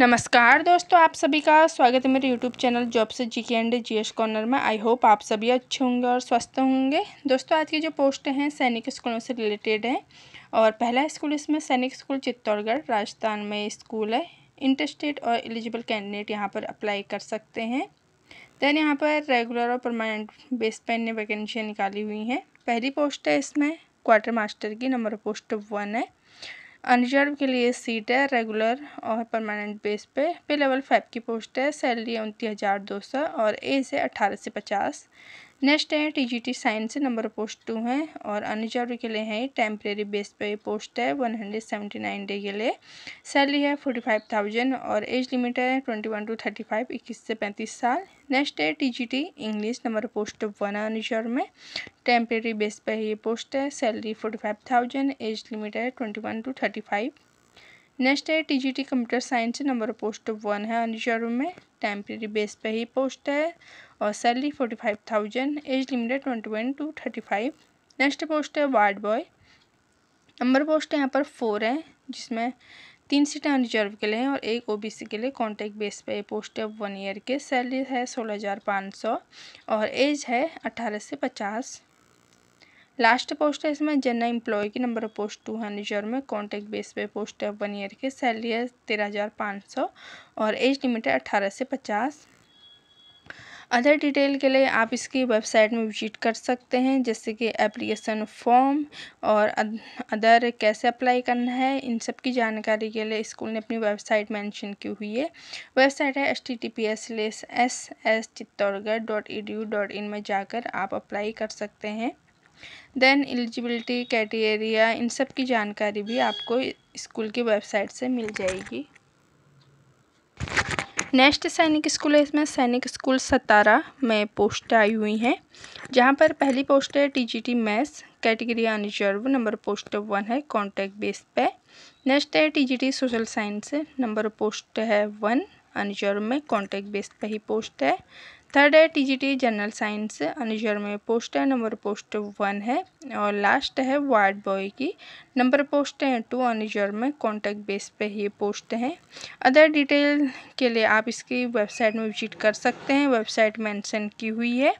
नमस्कार दोस्तों आप सभी का स्वागत है मेरे यूट्यूब चैनल जॉब से जी के एंड जी एस कॉर्नर में आई होप आप सभी अच्छे होंगे और स्वस्थ होंगे दोस्तों आज की जो पोस्ट हैं सैनिक स्कूलों से रिलेटेड हैं और पहला स्कूल इसमें सैनिक स्कूल चित्तौड़गढ़ राजस्थान में स्कूल है इंटरस्टेट और एलिजिबल कैंडिडेट यहाँ पर अप्लाई कर सकते हैं देन यहाँ पर रेगुलर और परमानेंट बेस पर ने वैकेंसियाँ निकाली हुई हैं पहली पोस्ट है इसमें क्वार्टर मास्टर की नंबर पोस्ट वन है अनरिजर्व के लिए सीट है रेगुलर और परमानेंट बेस पे पे लेवल फाइव की पोस्ट है सैलरी है उनतीस हज़ार दो सौ और एज है अट्ठारह से पचास नेक्स्ट है टीजीटी साइंस से नंबर पोस्ट टू है और अनरिजर्व के लिए है टेम्प्रेरी बेस पे पोस्ट है one hundred seventy nine day के लिए सैलरी है फोर्टी फाइव थाउजेंड और एज लिमिट है twenty one to thirty five इक्कीस से पैंतीस साल नेक्स्ट है TGT English number post one है अनरिजर्व में टेम्प्रेरी बेस पे ये पोस्ट है salary forty five thousand age limit है twenty one to thirty five next है TGT computer science number post one है अनिशरू में टेम्प्रेरी बेस पे ही पोस्ट है और salary forty five thousand age limited twenty one to thirty five next post है वार्ड बॉय नंबर पोस्ट यहाँ पर फोर है जिसमें तीन सीटें अनरिजर्व के लिए हैं और एक ओबीसी के लिए कॉन्ट्रैक्ट बेस पे पोस्ट है वन ईयर के सैलरी है सोलह हज़ार पाँच सौ और एज है अट्ठारह से पचास लास्ट पोस्ट है इसमें जनरल एम्प्लॉय की number of post two hundred में कॉन्टेक्ट बेस पे पोस्ट है वन ईयर के सैलरी है तेरह हज़ार पाँच सौ और एज लिमिट है अट्ठारह से पचास अदर डिटेल के लिए आप इसकी वेबसाइट में विजिट कर सकते हैं जैसे कि एप्लीकेशन फॉर्म और अदर कैसे अप्लाई करना है इन सब की जानकारी के लिए स्कूल ने अपनी वेबसाइट मेंशन की हुई है वेबसाइट है S T T P S less S S Chittorgarh dot E D U dot in में जाकर आप अप्लाई कर सकते हैं देन एलिजिबिलिटी क्राइटेरिया इन सब की जानकारी भी आपको स्कूल की वेबसाइट से मिल जाएगी नेक्स्ट सैनिक स्कूल है इसमें सैनिक स्कूल सतारा में पोस्ट आई हुई हैं जहाँ पर पहली पोस्ट है TGT maths category unreserve number post one है कॉन्टैक्ट बेस पे नेक्स्ट है TGT social science number post है वन अनरिजर्व में कॉन्टैक्ट बेस पे ही पोस्ट है थर्ड है टीजीटी जनरल साइंस अनुजर में पोस्ट है नंबर पोस्ट वन है और लास्ट है वार्ड बॉय की नंबर पोस्ट है टू अनुजर में कॉन्टैक्ट बेस पे ये पोस्ट हैं अदर डिटेल के लिए आप इसकी वेबसाइट में विजिट कर सकते हैं वेबसाइट मेंशन की हुई है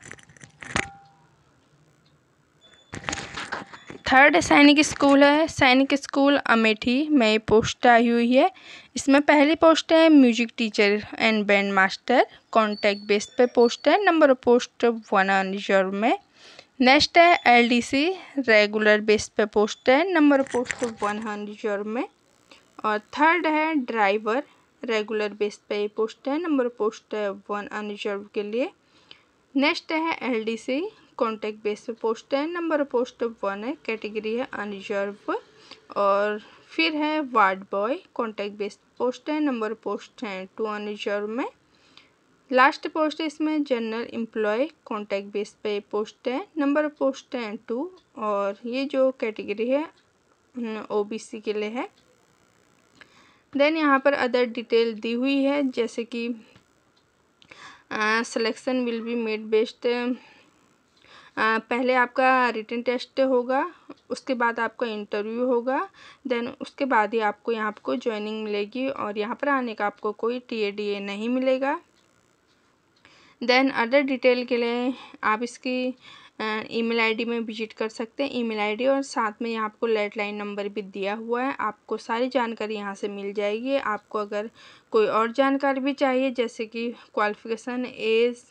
थर्ड सैनिक स्कूल है सैनिक स्कूल अमेठी में पोस्ट आई हुई है इसमें पहली पोस्ट है music teacher and band master contact base पे पोस्ट है नंबर पोस्ट वन रिजर्व में नेक्स्ट है एलडीसी रेगुलर बेस पे पोस्ट है नंबर पोस्ट वन रिजर्व में और थर्ड है ड्राइवर रेगुलर बेस पे पोस्ट है नंबर पोस्ट है वन अनरिजर्व के लिए नेक्स्ट है एलडीसी कॉन्टैक्ट बेस पे पोस्ट है नंबर पोस्ट वन है कैटेगरी है अनरिजर्व और फिर है ward boy contact base post है नंबर पोस्ट हैं टू अनरिजर्व में लास्ट पोस्ट है इसमें जनरल एम्प्लॉय कॉन्टैक्ट बेस पे पोस्ट है नंबर पोस्ट है टू और ये जो कैटेगरी है सी हम्म, के लिए है देन यहाँ पर अदर डिटेल दी हुई है जैसे कि selection will be made based पहले आपका रिटन टेस्ट होगा उसके बाद आपका इंटरव्यू होगा देन उसके बाद ही आपको यहाँ को ज्वाइनिंग मिलेगी और यहाँ पर आने का आपको कोई टी ए डी ए नहीं मिलेगा देन अदर डिटेल के लिए आप इसकी ईमेल आईडी में विजिट कर सकते हैं ईमेल आईडी और साथ में यहाँ आपको लैंडलाइन नंबर भी दिया हुआ है आपको सारी जानकारी यहाँ से मिल जाएगी आपको अगर कोई और जानकारी भी चाहिए जैसे कि क्वालिफ़िकेशन एज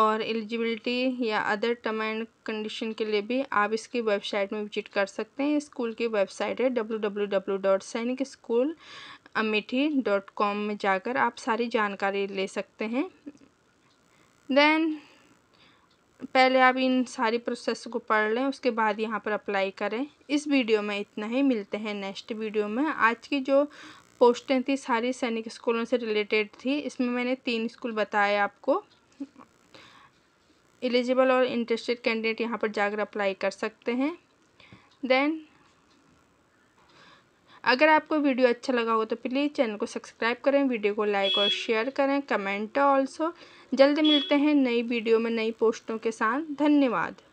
और एलिजिबिलिटी या अदर टर्म एंड कंडीशन के लिए भी आप इसकी वेबसाइट में विजिट कर सकते हैं स्कूल की वेबसाइट है W W W dot Sainik school Amethi dot com में जाकर आप सारी जानकारी ले सकते हैं देन पहले आप इन सारी प्रोसेस को पढ़ लें उसके बाद यहाँ पर अप्लाई करें इस वीडियो में इतना ही मिलते हैं नेक्स्ट वीडियो में आज की जो पोस्टें थी सारी सैनिक स्कूलों से रिलेटेड थी इसमें मैंने तीन स्कूल बताए आपको एलिजिबल और इंटरेस्टेड कैंडिडेट यहाँ पर जाकर अप्लाई कर सकते हैं देन अगर आपको वीडियो अच्छा लगा हो तो प्लीज़ चैनल को सब्सक्राइब करें वीडियो को लाइक और शेयर करें कमेंट ऑल्सो जल्द मिलते हैं नई वीडियो में नई पोस्टों के साथ धन्यवाद